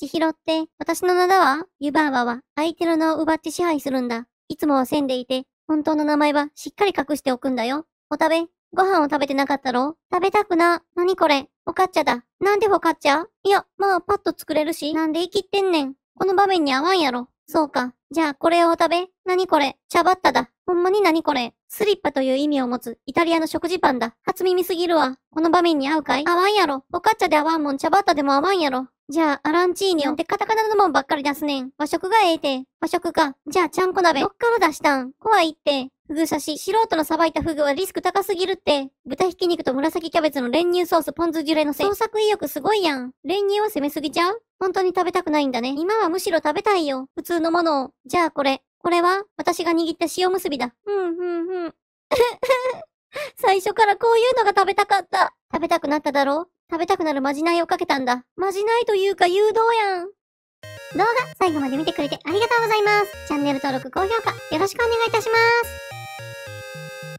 千尋って、私の名だわ。湯婆婆は相手の名を奪って支配するんだ。いつもはせんでいて、本当の名前はしっかり隠しておくんだよ。お食べ、ご飯を食べてなかったろ食べたくな。なにこれフォカッチャだ。なんでフォカッチャいや、まあパッと作れるし。なんで生きってんねん。この場面に合わんやろ。そうか。じゃあ、これを食べ。何これチャバッタだ。ほんまに何これスリッパという意味を持つイタリアの食事パンだ。初耳すぎるわ。この場面に合うかい合わんやろ。おカッチャで合わんもん、チャバッタでも合わんやろ。じゃあ、アランチーニョってカタカナのもんばっかり出すねん。和食がええて。和食か。じゃあ、ちゃんこ鍋。どっから出したん怖いって。フグ刺し。素人のさばいたフグはリスク高すぎるって。豚ひき肉と紫キャベツの練乳ソース、ポン酢ジュレのせ。創作意欲すごいやん。練乳を攻めすぎちゃう本当に食べたくないんだね。今はむしろ食べたいよ。普通のものを。じゃあこれ。これは私が握った塩むすびだ。うん、うん、うん。最初からこういうのが食べたかった。食べたくなっただろ食べたくなるまじないをかけたんだ。まじないというか誘導やん。動画最後まで見てくれてありがとうございます。チャンネル登録、高評価よろしくお願いいたします。